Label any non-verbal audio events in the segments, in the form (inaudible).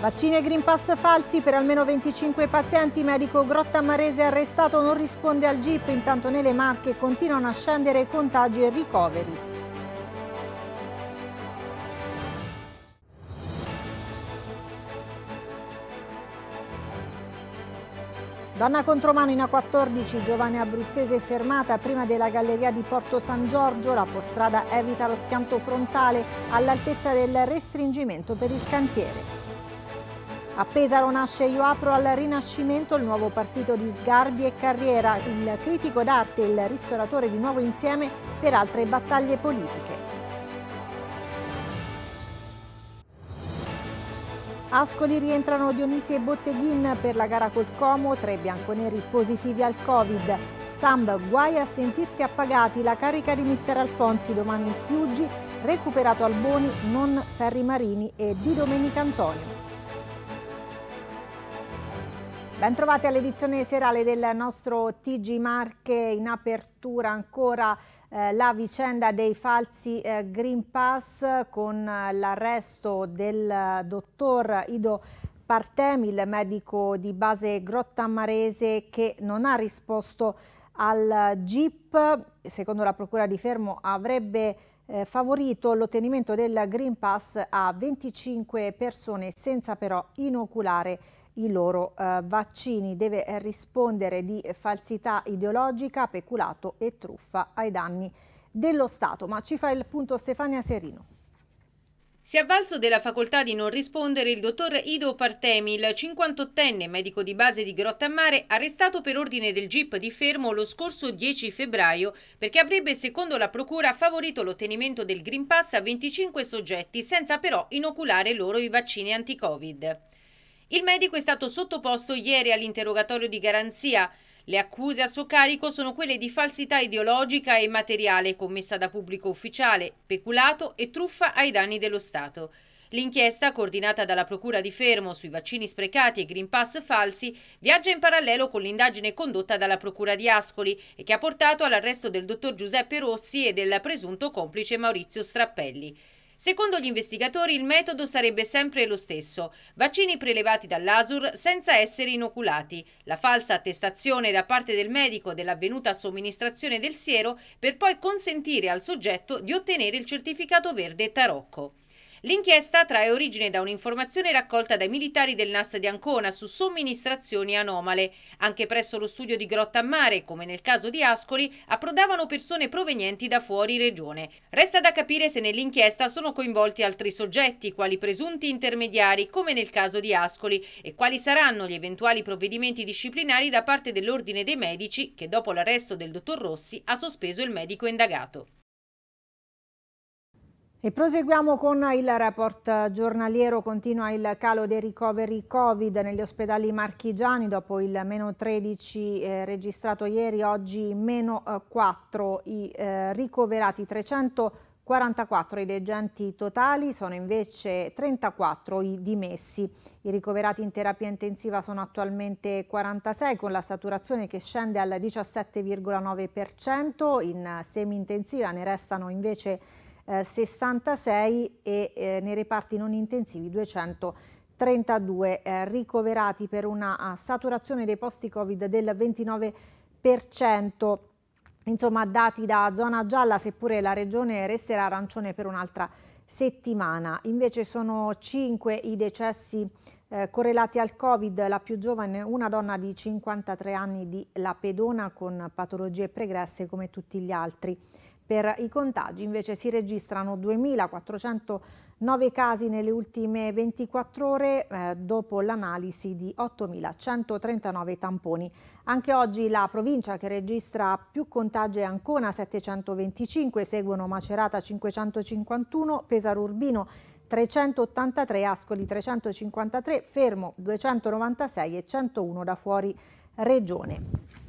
Vaccini e Green Pass falsi per almeno 25 pazienti, medico Grotta Marese arrestato non risponde al GIP, intanto nelle Marche continuano a scendere contagi e ricoveri. Donna contro mano in A14, giovane abruzzese fermata prima della galleria di Porto San Giorgio, la postrada evita lo schianto frontale all'altezza del restringimento per il cantiere. A Pesaro nasce Io apro al Rinascimento, il nuovo partito di sgarbi e carriera, il critico d'arte e il ristoratore di nuovo insieme per altre battaglie politiche. Ascoli rientrano Dionisi e Botteghin per la gara col Como, tre bianconeri positivi al Covid. Samb guai a sentirsi appagati, la carica di mister Alfonsi domani il Fiuggi, recuperato Alboni, non Ferri Marini e Di Domenica Antonio. Bentrovati all'edizione serale del nostro TG Marche, in apertura ancora eh, la vicenda dei falsi eh, Green Pass con eh, l'arresto del dottor Ido Partemi, il medico di base Grottamarese che non ha risposto al GIP, secondo la procura di Fermo avrebbe favorito l'ottenimento del Green Pass a 25 persone senza però inoculare i loro eh, vaccini. Deve eh, rispondere di falsità ideologica, peculato e truffa ai danni dello Stato. Ma ci fa il punto Stefania Serino. Si è avvalso della facoltà di non rispondere il dottor Ido Partemi, il 58enne medico di base di Grottamare, arrestato per ordine del GIP di Fermo lo scorso 10 febbraio perché avrebbe, secondo la procura, favorito l'ottenimento del Green Pass a 25 soggetti senza però inoculare loro i vaccini anti-Covid. Il medico è stato sottoposto ieri all'interrogatorio di garanzia. Le accuse a suo carico sono quelle di falsità ideologica e materiale commessa da pubblico ufficiale, peculato e truffa ai danni dello Stato. L'inchiesta, coordinata dalla Procura di Fermo sui vaccini sprecati e Green Pass falsi, viaggia in parallelo con l'indagine condotta dalla Procura di Ascoli e che ha portato all'arresto del dottor Giuseppe Rossi e del presunto complice Maurizio Strappelli. Secondo gli investigatori il metodo sarebbe sempre lo stesso, vaccini prelevati dall'ASUR senza essere inoculati, la falsa attestazione da parte del medico dell'avvenuta somministrazione del siero per poi consentire al soggetto di ottenere il certificato verde tarocco. L'inchiesta trae origine da un'informazione raccolta dai militari del NAS di Ancona su somministrazioni anomale. Anche presso lo studio di Grotta a Mare, come nel caso di Ascoli, approdavano persone provenienti da fuori regione. Resta da capire se nell'inchiesta sono coinvolti altri soggetti, quali presunti intermediari, come nel caso di Ascoli, e quali saranno gli eventuali provvedimenti disciplinari da parte dell'Ordine dei Medici, che dopo l'arresto del dottor Rossi ha sospeso il medico indagato. E proseguiamo con il report giornaliero, continua il calo dei ricoveri Covid negli ospedali marchigiani dopo il meno 13 eh, registrato ieri, oggi meno eh, 4 i eh, ricoverati 344 i degenti totali, sono invece 34 i dimessi. I ricoverati in terapia intensiva sono attualmente 46 con la saturazione che scende al 17,9%, in semi-intensiva ne restano invece eh, 66 e eh, nei reparti non intensivi 232 eh, ricoverati per una eh, saturazione dei posti Covid del 29%, insomma dati da zona gialla seppure la regione resterà arancione per un'altra settimana. Invece sono 5 i decessi eh, correlati al Covid, la più giovane, una donna di 53 anni di Lapedona con patologie pregresse come tutti gli altri. Per i contagi invece si registrano 2.409 casi nelle ultime 24 ore eh, dopo l'analisi di 8.139 tamponi. Anche oggi la provincia che registra più contagi è Ancona 725, seguono Macerata 551, Pesaro Urbino 383, Ascoli 353, Fermo 296 e 101 da fuori regione.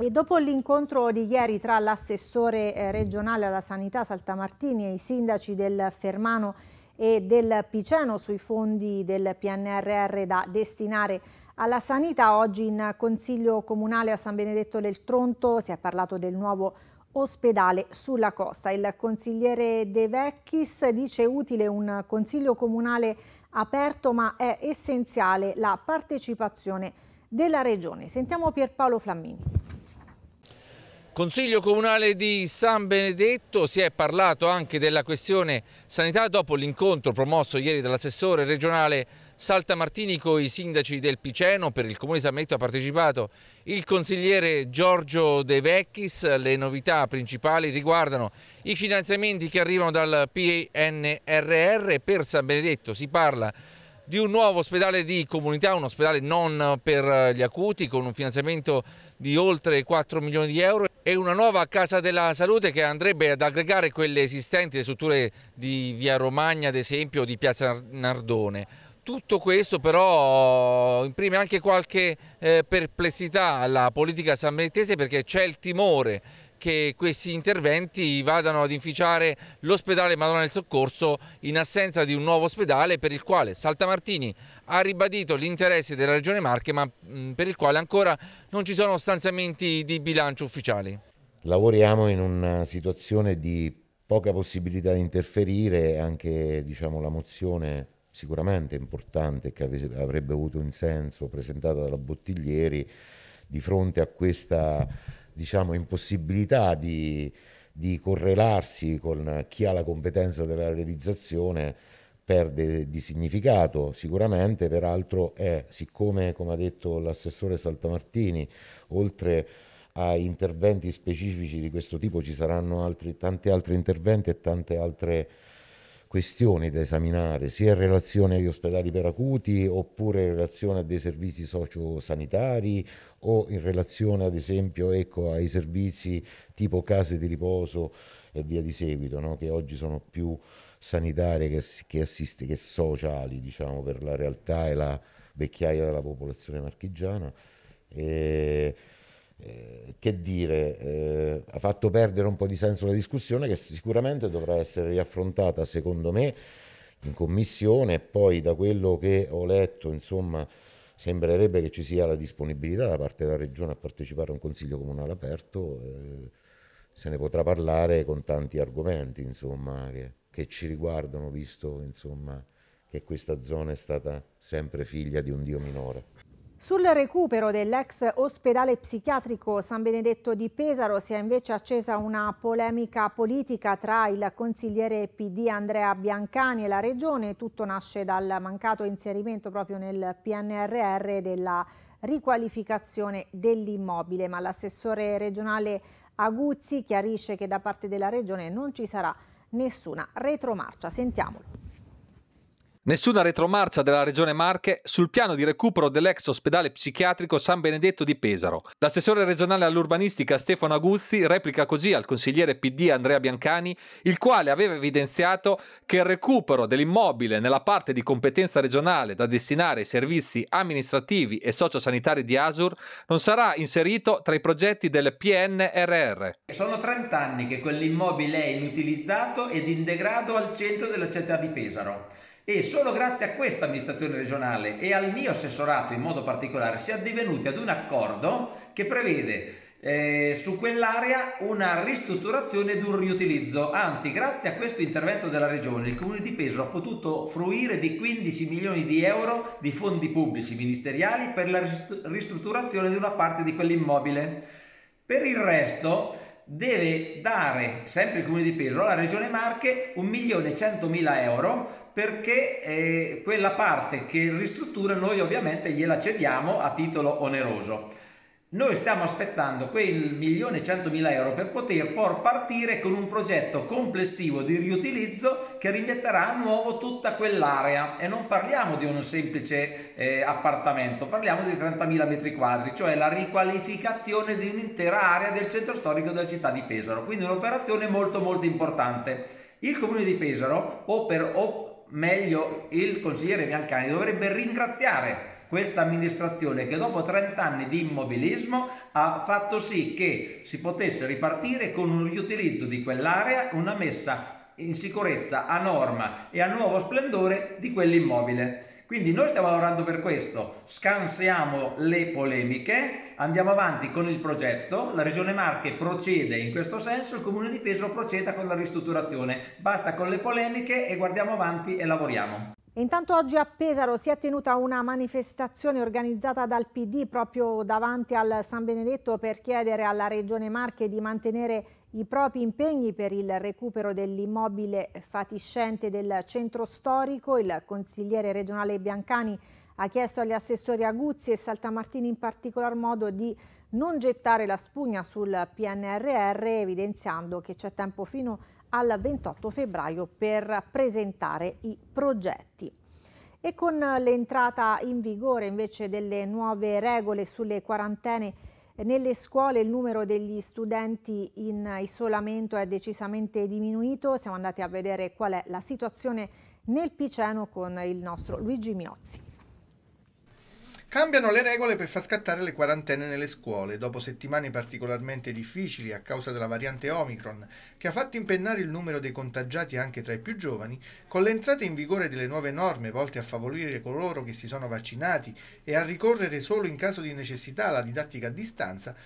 E dopo l'incontro di ieri tra l'assessore eh, regionale alla sanità Saltamartini e i sindaci del Fermano e del Piceno sui fondi del PNRR da destinare alla sanità, oggi in Consiglio Comunale a San Benedetto del Tronto si è parlato del nuovo ospedale sulla costa. Il consigliere De Vecchis dice utile un Consiglio Comunale aperto ma è essenziale la partecipazione della Regione. Sentiamo Pierpaolo Flammini. Consiglio Comunale di San Benedetto si è parlato anche della questione sanità dopo l'incontro promosso ieri dall'assessore regionale Saltamartini con i sindaci del Piceno. Per il Comune di San Benedetto ha partecipato il consigliere Giorgio De Vecchis. Le novità principali riguardano i finanziamenti che arrivano dal PNRR. Per San Benedetto si parla di di un nuovo ospedale di comunità, un ospedale non per gli acuti con un finanziamento di oltre 4 milioni di euro e una nuova casa della salute che andrebbe ad aggregare quelle esistenti, le strutture di Via Romagna ad esempio o di Piazza Nardone. Tutto questo però imprime anche qualche eh, perplessità alla politica sanmeritese perché c'è il timore che questi interventi vadano ad inficiare l'ospedale Madonna del Soccorso in assenza di un nuovo ospedale per il quale Saltamartini ha ribadito l'interesse della Regione Marche ma per il quale ancora non ci sono stanziamenti di bilancio ufficiali. Lavoriamo in una situazione di poca possibilità di interferire, anche diciamo, la mozione sicuramente importante che avrebbe avuto un senso presentata dalla Bottiglieri di fronte a questa diciamo, impossibilità di, di correlarsi con chi ha la competenza della realizzazione perde di significato sicuramente, peraltro è, siccome come ha detto l'assessore Saltamartini, oltre a interventi specifici di questo tipo ci saranno altri, tanti altri interventi e tante altre questioni da esaminare, sia in relazione agli ospedali per acuti, oppure in relazione a dei servizi sociosanitari, o in relazione ad esempio ecco, ai servizi tipo case di riposo e via di seguito, no? che oggi sono più sanitarie che, che, assiste, che sociali diciamo, per la realtà e la vecchiaia della popolazione marchigiana. E eh, che dire, eh, ha fatto perdere un po' di senso la discussione che sicuramente dovrà essere riaffrontata, secondo me, in commissione e poi da quello che ho letto, insomma, sembrerebbe che ci sia la disponibilità da parte della Regione a partecipare a un Consiglio Comunale aperto, eh, se ne potrà parlare con tanti argomenti, insomma, che, che ci riguardano, visto, insomma, che questa zona è stata sempre figlia di un Dio minore. Sul recupero dell'ex ospedale psichiatrico San Benedetto di Pesaro si è invece accesa una polemica politica tra il consigliere PD Andrea Biancani e la regione. Tutto nasce dal mancato inserimento proprio nel PNRR della riqualificazione dell'immobile, ma l'assessore regionale Aguzzi chiarisce che da parte della regione non ci sarà nessuna retromarcia. Sentiamolo. Nessuna retromarcia della Regione Marche sul piano di recupero dell'ex ospedale psichiatrico San Benedetto di Pesaro. L'assessore regionale all'urbanistica Stefano Aguzzi replica così al consigliere PD Andrea Biancani, il quale aveva evidenziato che il recupero dell'immobile nella parte di competenza regionale da destinare ai servizi amministrativi e sociosanitari di Asur non sarà inserito tra i progetti del PNRR. Sono 30 anni che quell'immobile è inutilizzato ed in degrado al centro della città di Pesaro e solo grazie a questa amministrazione regionale e al mio assessorato in modo particolare si è addivenuti ad un accordo che prevede eh, su quell'area una ristrutturazione ed un riutilizzo. Anzi, grazie a questo intervento della Regione, il Comune di Pesaro ha potuto fruire di 15 milioni di euro di fondi pubblici ministeriali per la ristrutturazione di una parte di quell'immobile. Per il resto deve dare sempre il Comune di Pesaro alla Regione Marche 1 milione 100 mila euro perché eh, quella parte che ristruttura noi ovviamente gliela cediamo a titolo oneroso. Noi stiamo aspettando quel milione e centomila euro per poter por partire con un progetto complessivo di riutilizzo che rimetterà a nuovo tutta quell'area e non parliamo di un semplice eh, appartamento, parliamo di 30.000 metri quadri, cioè la riqualificazione di un'intera area del centro storico della città di Pesaro, quindi un'operazione molto molto importante. Il comune di Pesaro, o per, o meglio il consigliere Biancani dovrebbe ringraziare questa amministrazione che dopo 30 anni di immobilismo ha fatto sì che si potesse ripartire con un riutilizzo di quell'area, una messa in sicurezza a norma e a nuovo splendore di quell'immobile. Quindi noi stiamo lavorando per questo, scansiamo le polemiche, andiamo avanti con il progetto, la Regione Marche procede in questo senso, il Comune di Pesaro proceda con la ristrutturazione, basta con le polemiche e guardiamo avanti e lavoriamo. Intanto oggi a Pesaro si è tenuta una manifestazione organizzata dal PD proprio davanti al San Benedetto per chiedere alla Regione Marche di mantenere i propri impegni per il recupero dell'immobile fatiscente del centro storico, il consigliere regionale Biancani ha chiesto agli assessori Aguzzi e Saltamartini in particolar modo di non gettare la spugna sul PNRR, evidenziando che c'è tempo fino al 28 febbraio per presentare i progetti. E con l'entrata in vigore invece delle nuove regole sulle quarantene nelle scuole il numero degli studenti in isolamento è decisamente diminuito, siamo andati a vedere qual è la situazione nel Piceno con il nostro Luigi Miozzi. Cambiano le regole per far scattare le quarantene nelle scuole, dopo settimane particolarmente difficili a causa della variante Omicron, che ha fatto impennare il numero dei contagiati anche tra i più giovani, con l'entrata in vigore delle nuove norme volte a favorire coloro che si sono vaccinati e a ricorrere solo in caso di necessità alla didattica a distanza,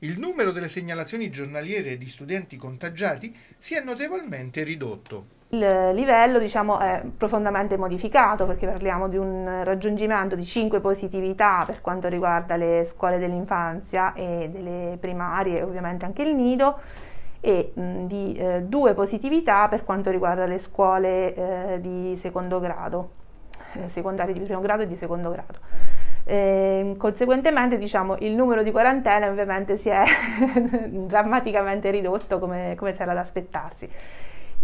il numero delle segnalazioni giornaliere di studenti contagiati si è notevolmente ridotto il livello diciamo, è profondamente modificato perché parliamo di un raggiungimento di 5 positività per quanto riguarda le scuole dell'infanzia e delle primarie, ovviamente anche il nido, e mh, di eh, 2 positività per quanto riguarda le scuole eh, di secondo grado, eh, secondarie di primo grado e di secondo grado. E, ehm, conseguentemente diciamo, il numero di quarantene ovviamente si è (laughs) drammaticamente ridotto come, come c'era da aspettarsi.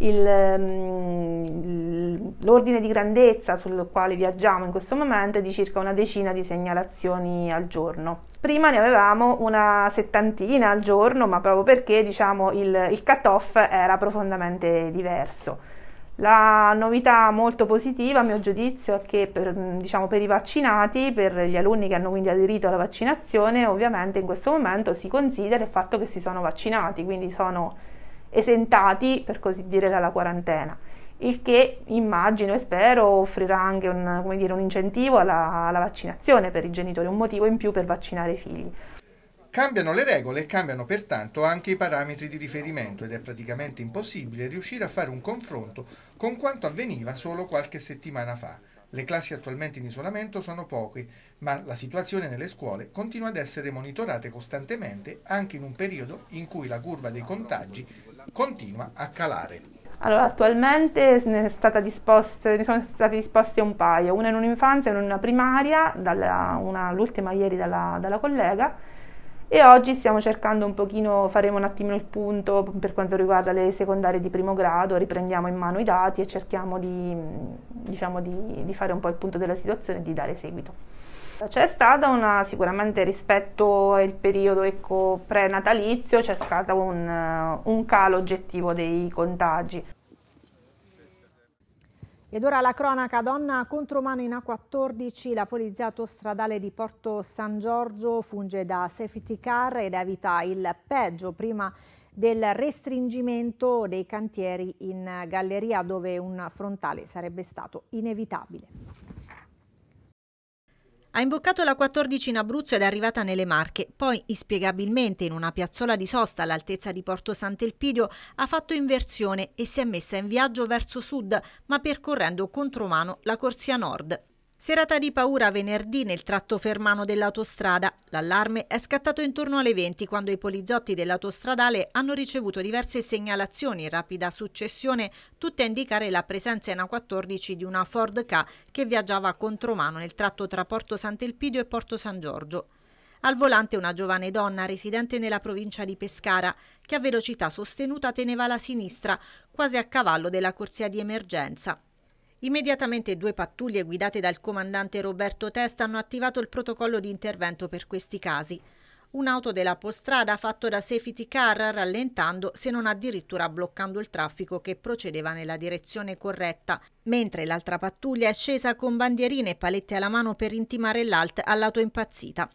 Ehm, l'ordine di grandezza sul quale viaggiamo in questo momento è di circa una decina di segnalazioni al giorno. Prima ne avevamo una settantina al giorno, ma proprio perché diciamo, il, il cut-off era profondamente diverso. La novità molto positiva, a mio giudizio, è che per, diciamo, per, i vaccinati, per gli alunni che hanno quindi aderito alla vaccinazione, ovviamente in questo momento si considera il fatto che si sono vaccinati, quindi sono esentati, per così dire, dalla quarantena. Il che immagino e spero offrirà anche un, dire, un incentivo alla, alla vaccinazione per i genitori, un motivo in più per vaccinare i figli. Cambiano le regole e cambiano pertanto anche i parametri di riferimento ed è praticamente impossibile riuscire a fare un confronto con quanto avveniva solo qualche settimana fa. Le classi attualmente in isolamento sono poche, ma la situazione nelle scuole continua ad essere monitorata costantemente anche in un periodo in cui la curva dei contagi continua a calare. Allora, attualmente ne, disposte, ne, sono state disposte un paio, una in un'infanzia e una in una primaria, dalla, una, l'ultima ieri dalla, dalla collega, e oggi stiamo cercando un pochino, faremo un attimino il punto per quanto riguarda le secondarie di primo grado, riprendiamo in mano i dati e cerchiamo di, diciamo, di, di fare un po' il punto della situazione e di dare seguito. C'è stata una, sicuramente rispetto al periodo ecco, pre-natalizio, c'è stato un, eh, un calo oggettivo dei contagi. Ed ora la cronaca, donna contromano in A14, la polizia autostradale di Porto San Giorgio funge da safety car ed evita il peggio prima del restringimento dei cantieri in galleria dove un frontale sarebbe stato inevitabile. Ha imboccato la 14 in Abruzzo ed è arrivata nelle Marche, poi inspiegabilmente in una piazzola di sosta all'altezza di Porto Sant'Elpidio ha fatto inversione e si è messa in viaggio verso sud, ma percorrendo contromano la corsia nord. Serata di paura venerdì nel tratto fermano dell'autostrada. L'allarme è scattato intorno alle 20 quando i poliziotti dell'autostradale hanno ricevuto diverse segnalazioni in rapida successione, tutte a indicare la presenza in A14 di una Ford K che viaggiava a contromano nel tratto tra Porto Sant'Elpidio e Porto San Giorgio. Al volante una giovane donna residente nella provincia di Pescara che a velocità sostenuta teneva la sinistra, quasi a cavallo della corsia di emergenza. Immediatamente due pattuglie guidate dal comandante Roberto Testa hanno attivato il protocollo di intervento per questi casi. Un'auto della postrada ha fatto da safety car rallentando se non addirittura bloccando il traffico che procedeva nella direzione corretta, mentre l'altra pattuglia è scesa con bandierine e palette alla mano per intimare l'alt all'auto impazzita.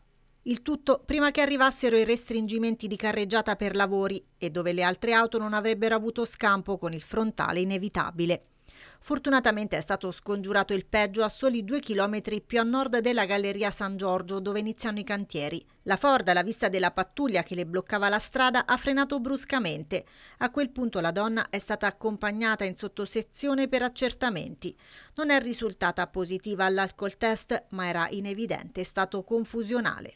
Il tutto prima che arrivassero i restringimenti di carreggiata per lavori e dove le altre auto non avrebbero avuto scampo con il frontale inevitabile. Fortunatamente è stato scongiurato il peggio a soli due chilometri più a nord della Galleria San Giorgio, dove iniziano i cantieri. La Ford, alla vista della pattuglia che le bloccava la strada, ha frenato bruscamente. A quel punto la donna è stata accompagnata in sottosezione per accertamenti. Non è risultata positiva all'alcol test, ma era in evidente stato confusionale.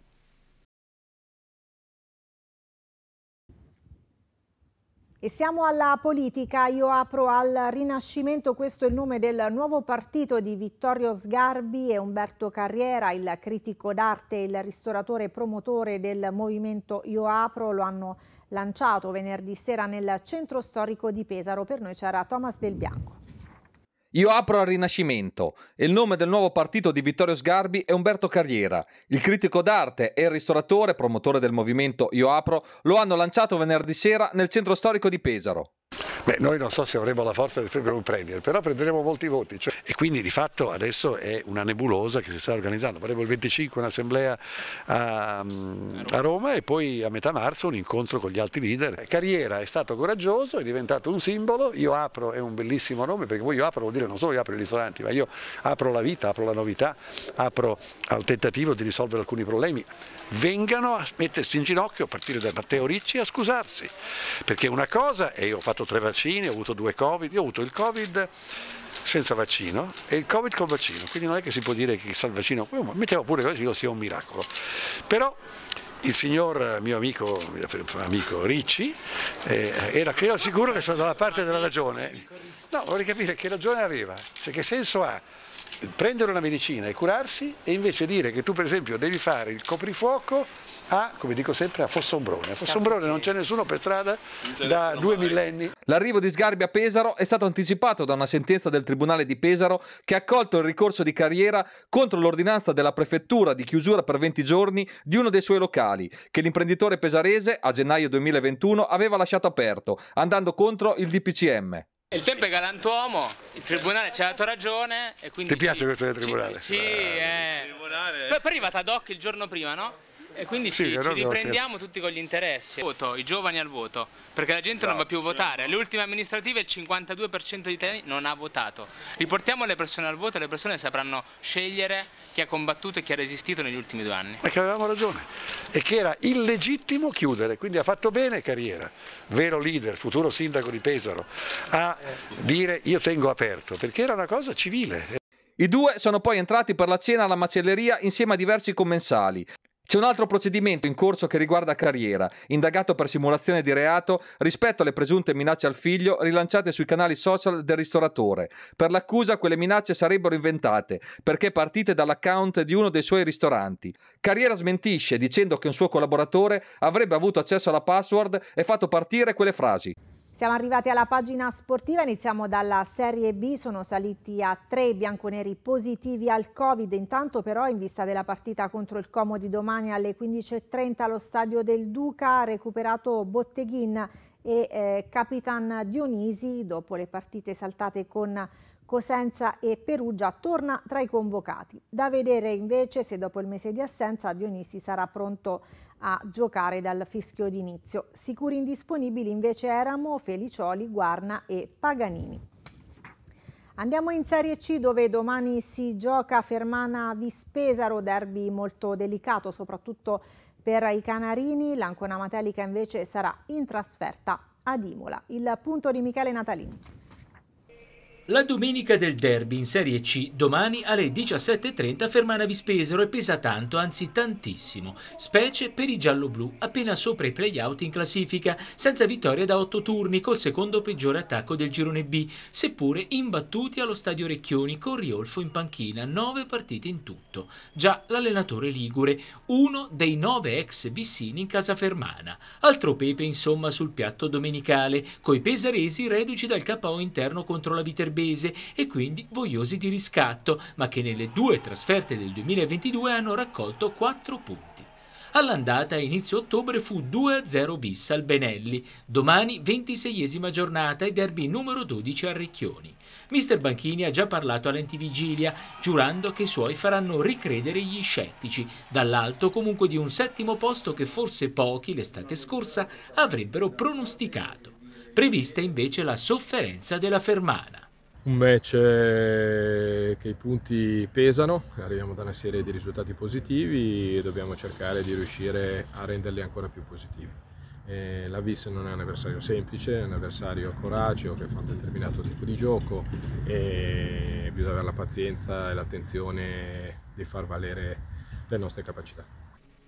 E siamo alla politica, io apro al Rinascimento, questo è il nome del nuovo partito di Vittorio Sgarbi e Umberto Carriera, il critico d'arte e il ristoratore e promotore del movimento Io apro, lo hanno lanciato venerdì sera nel centro storico di Pesaro. Per noi c'era Thomas Del Bianco. Io apro al Rinascimento e il nome del nuovo partito di Vittorio Sgarbi è Umberto Carriera. Il critico d'arte e il ristoratore, promotore del movimento Io apro, lo hanno lanciato venerdì sera nel centro storico di Pesaro. Beh, noi non so se avremo la forza di prendere un Premier, però prenderemo molti voti. Cioè... E quindi di fatto adesso è una nebulosa che si sta organizzando. Faremo il 25 un'assemblea a, mm, a, Roma e poi a metà marzo un incontro con gli altri leader. Carriera è stato coraggioso, è diventato un simbolo. Io apro, è un bellissimo nome perché poi io apro vuol dire non solo io apro i ristoranti, ma io apro la vita, apro la novità, apro al tentativo di risolvere alcuni problemi. Vengano a mettersi in ginocchio a partire da Matteo Ricci a scusarsi, perché una cosa, e io ho fatto fatto tre vaccini, ho avuto due Covid, io ho avuto il Covid senza vaccino e il Covid con vaccino, quindi non è che si può dire che chissà il vaccino, mettiamo pure che il vaccino sia un miracolo. Però il signor eh, mio amico, amico Ricci eh, era che ero sicuro che stava dalla parte della ragione. No, vorrei capire che ragione aveva, cioè che senso ha prendere una medicina e curarsi e invece dire che tu per esempio devi fare il coprifuoco a, come dico sempre, a Fossombrone. A Fossombrone non c'è nessuno per strada da due millenni. L'arrivo di Sgarbi a Pesaro è stato anticipato da una sentenza del Tribunale di Pesaro che ha accolto il ricorso di carriera contro l'ordinanza della prefettura di chiusura per 20 giorni di uno dei suoi locali che l'imprenditore pesarese a gennaio 2021 aveva lasciato aperto, andando contro il DPCM. Il tempo è galantuomo, il tribunale ci ha dato ragione e quindi... Ti piace questo del tribunale? Sì, sì eh. Tribunale... Poi è arrivata ad hoc il giorno prima, no? E quindi sì, ci, ci riprendiamo certo. tutti con gli interessi. Voto, I giovani al voto, perché la gente esatto, non va esatto, più a votare. Alle ultime amministrative il 52% degli italiani non ha votato. Riportiamo le persone al voto e le persone sapranno scegliere chi ha combattuto e chi ha resistito negli ultimi due anni. E che avevamo ragione. E che era illegittimo chiudere, quindi ha fatto bene Carriera, vero leader, futuro sindaco di Pesaro, a dire io tengo aperto, perché era una cosa civile. I due sono poi entrati per la cena alla macelleria insieme a diversi commensali. C'è un altro procedimento in corso che riguarda Carriera, indagato per simulazione di reato rispetto alle presunte minacce al figlio rilanciate sui canali social del ristoratore. Per l'accusa quelle minacce sarebbero inventate, perché partite dall'account di uno dei suoi ristoranti. Carriera smentisce dicendo che un suo collaboratore avrebbe avuto accesso alla password e fatto partire quelle frasi. Siamo arrivati alla pagina sportiva, iniziamo dalla Serie B, sono saliti a tre bianconeri positivi al Covid, intanto però in vista della partita contro il Como di domani alle 15.30 allo stadio del Duca ha recuperato Botteghin e eh, Capitan Dionisi, dopo le partite saltate con Cosenza e Perugia, torna tra i convocati. Da vedere invece se dopo il mese di assenza Dionisi sarà pronto a a giocare dal fischio d'inizio. Sicuri indisponibili invece erano Felicioli, Guarna e Paganini. Andiamo in Serie C dove domani si gioca Fermana Vispesaro, derby molto delicato soprattutto per i Canarini. L'Ancona Matelica invece sarà in trasferta ad Imola. Il punto di Michele Natalini. La domenica del derby in Serie C domani alle 17.30 Fermana Vispesero e pesa tanto, anzi tantissimo, specie per i gialloblu, appena sopra i play-out in classifica, senza vittoria da 8 turni col secondo peggiore attacco del girone B, seppure imbattuti allo stadio Recchioni con Riolfo in panchina, 9 partite in tutto. Già l'allenatore Ligure, uno dei 9 ex bissini in casa Fermana. Altro pepe insomma sul piatto domenicale, coi pesaresi reduci dal KO interno contro la Viterbi serbese e quindi vogliosi di riscatto, ma che nelle due trasferte del 2022 hanno raccolto 4 punti. All'andata inizio ottobre fu 2-0 bis al Benelli, domani 26esima giornata e derby numero 12 a Recchioni. Mister Banchini ha già parlato all'antivigilia, giurando che i suoi faranno ricredere gli scettici, dall'alto comunque di un settimo posto che forse pochi l'estate scorsa avrebbero pronosticato. Prevista invece la sofferenza della Fermana un match eh, che i punti pesano, arriviamo da una serie di risultati positivi e dobbiamo cercare di riuscire a renderli ancora più positivi. Eh, la Vis non è un avversario semplice, è un avversario coraceo che fa un determinato tipo di gioco e bisogna avere la pazienza e l'attenzione di far valere le nostre capacità.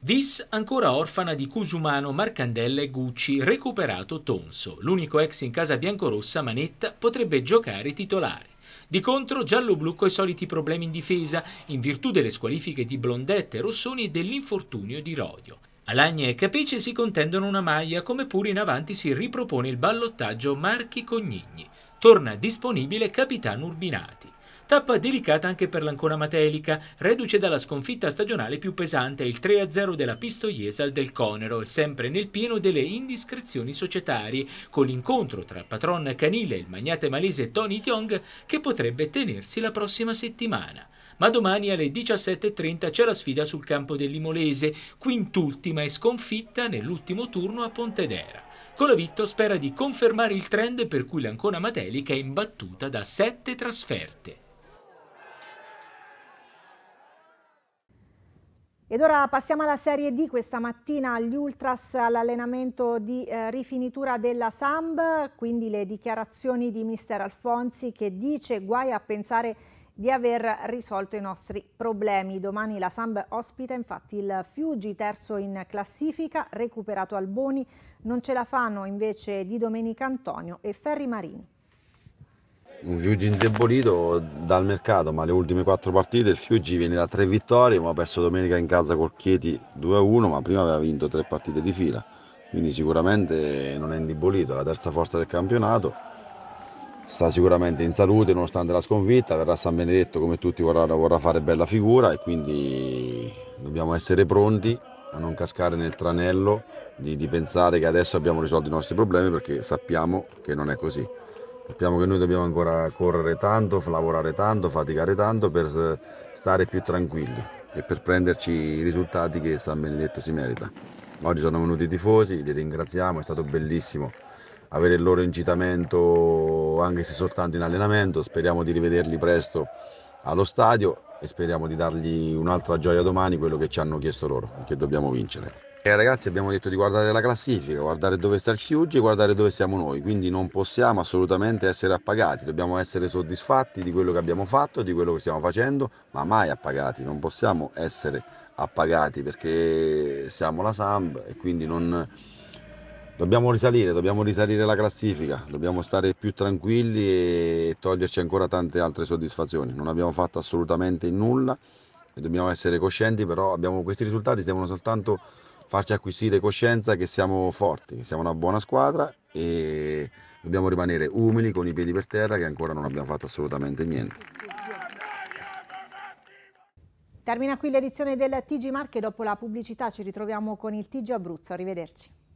Vis ancora orfana di Cusumano, Marcandella e Gucci, recuperato Tonso. L'unico ex in casa biancorossa, Manetta, potrebbe giocare titolare. Di contro, giallo-blu coi soliti problemi in difesa, in virtù delle squalifiche di Blondette, Rossoni e dell'infortunio di Rodio. Alagna e Capice si contendono una maglia, come pure in avanti si ripropone il ballottaggio Marchi-Cognigni. Torna disponibile Capitano Urbinati. Tappa delicata anche per l'Ancona Matelica, reduce dalla sconfitta stagionale più pesante, il 3-0 della Pistoiesa al Del Conero, sempre nel pieno delle indiscrezioni societarie, con l'incontro tra il patron canile e il magnate malese Tony Tiong che potrebbe tenersi la prossima settimana. Ma domani alle 17.30 c'è la sfida sul campo dell'Imolese, quintultima e sconfitta nell'ultimo turno a Pontedera. Colavitto spera di confermare il trend per cui l'Ancona Matelica è imbattuta da sette trasferte. Ed ora passiamo alla Serie D, questa mattina agli Ultras all'allenamento di eh, rifinitura della Samb, quindi le dichiarazioni di mister Alfonsi che dice guai a pensare di aver risolto i nostri problemi. Domani la Samb ospita infatti il Fiuggi, terzo in classifica, recuperato Alboni, non ce la fanno invece di Domenica Antonio e Ferri Marini un Fiuggi indebolito dal mercato, ma le ultime quattro partite il Fiuggi viene da tre vittorie, ma ha perso domenica in casa col Chieti 2-1, ma prima aveva vinto tre partite di fila, quindi sicuramente non è indebolito, è la terza forza del campionato, sta sicuramente in salute nonostante la sconfitta, verrà San Benedetto come tutti vorrà, vorrà fare bella figura e quindi dobbiamo essere pronti a non cascare nel tranello di, di pensare che adesso abbiamo risolto i nostri problemi perché sappiamo che non è così. Sappiamo che noi dobbiamo ancora correre tanto, lavorare tanto, faticare tanto per stare più tranquilli e per prenderci i risultati che San Benedetto si merita. Oggi sono venuti i tifosi, li ringraziamo, è stato bellissimo avere il loro incitamento anche se soltanto in allenamento, speriamo di rivederli presto allo stadio e speriamo di dargli un'altra gioia domani, quello che ci hanno chiesto loro, che dobbiamo vincere. Eh, ragazzi abbiamo detto di guardare la classifica, guardare dove sta il e guardare dove siamo noi, quindi non possiamo assolutamente essere appagati, dobbiamo essere soddisfatti di quello che abbiamo fatto, di quello che stiamo facendo, ma mai appagati, non possiamo essere appagati perché siamo la Samb e quindi non... dobbiamo risalire, dobbiamo risalire la classifica, dobbiamo stare più tranquilli e toglierci ancora tante altre soddisfazioni, non abbiamo fatto assolutamente nulla e dobbiamo essere coscienti, però abbiamo questi risultati, devono soltanto farci acquisire coscienza che siamo forti, che siamo una buona squadra e dobbiamo rimanere umili con i piedi per terra che ancora non abbiamo fatto assolutamente niente. Termina qui l'edizione del TG Marche, dopo la pubblicità ci ritroviamo con il TG Abruzzo, arrivederci.